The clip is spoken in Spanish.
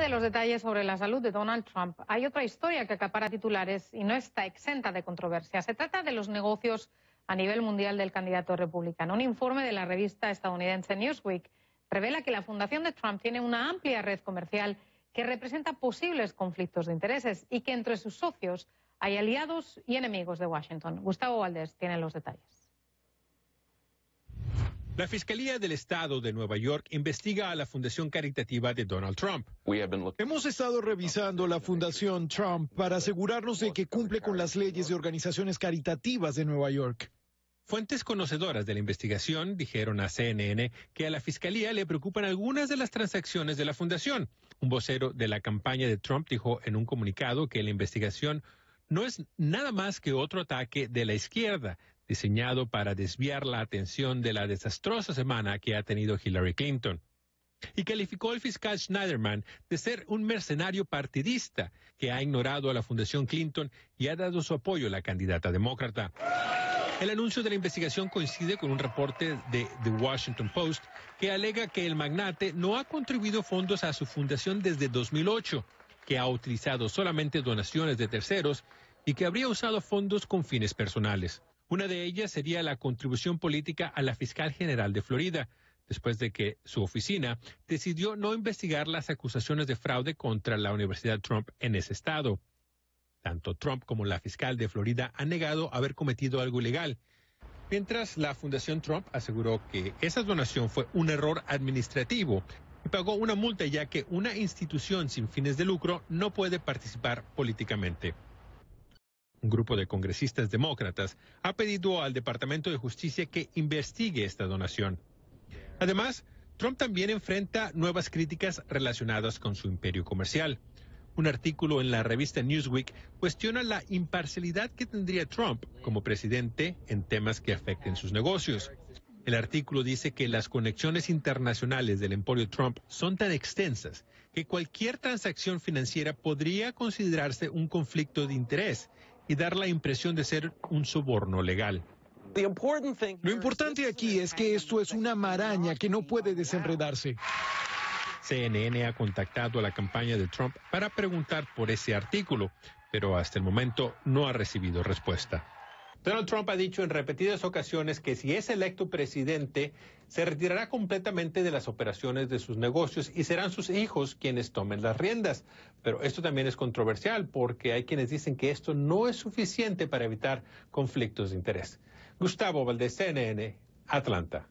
de los detalles sobre la salud de Donald Trump, hay otra historia que acapara titulares y no está exenta de controversia. Se trata de los negocios a nivel mundial del candidato republicano. Un informe de la revista estadounidense Newsweek revela que la fundación de Trump tiene una amplia red comercial que representa posibles conflictos de intereses y que entre sus socios hay aliados y enemigos de Washington. Gustavo Valdés tiene los detalles. La Fiscalía del Estado de Nueva York investiga a la Fundación Caritativa de Donald Trump. Hemos estado revisando la Fundación Trump para asegurarnos de que cumple con las leyes de organizaciones caritativas de Nueva York. Fuentes conocedoras de la investigación dijeron a CNN que a la Fiscalía le preocupan algunas de las transacciones de la Fundación. Un vocero de la campaña de Trump dijo en un comunicado que la investigación no es nada más que otro ataque de la izquierda, diseñado para desviar la atención de la desastrosa semana que ha tenido Hillary Clinton. Y calificó al fiscal Schneiderman de ser un mercenario partidista que ha ignorado a la Fundación Clinton y ha dado su apoyo a la candidata demócrata. El anuncio de la investigación coincide con un reporte de The Washington Post que alega que el magnate no ha contribuido fondos a su fundación desde 2008, que ha utilizado solamente donaciones de terceros y que habría usado fondos con fines personales. Una de ellas sería la contribución política a la fiscal general de Florida, después de que su oficina decidió no investigar las acusaciones de fraude contra la Universidad Trump en ese estado. Tanto Trump como la fiscal de Florida han negado haber cometido algo ilegal, mientras la Fundación Trump aseguró que esa donación fue un error administrativo y pagó una multa ya que una institución sin fines de lucro no puede participar políticamente. Un grupo de congresistas demócratas ha pedido al Departamento de Justicia que investigue esta donación. Además, Trump también enfrenta nuevas críticas relacionadas con su imperio comercial. Un artículo en la revista Newsweek cuestiona la imparcialidad que tendría Trump como presidente en temas que afecten sus negocios. El artículo dice que las conexiones internacionales del emporio Trump son tan extensas que cualquier transacción financiera podría considerarse un conflicto de interés y dar la impresión de ser un soborno legal. Lo importante aquí es que esto es una maraña que no puede desenredarse. CNN ha contactado a la campaña de Trump para preguntar por ese artículo, pero hasta el momento no ha recibido respuesta. Donald Trump ha dicho en repetidas ocasiones que si es electo presidente, se retirará completamente de las operaciones de sus negocios y serán sus hijos quienes tomen las riendas. Pero esto también es controversial porque hay quienes dicen que esto no es suficiente para evitar conflictos de interés. Gustavo Valdez, CNN, Atlanta.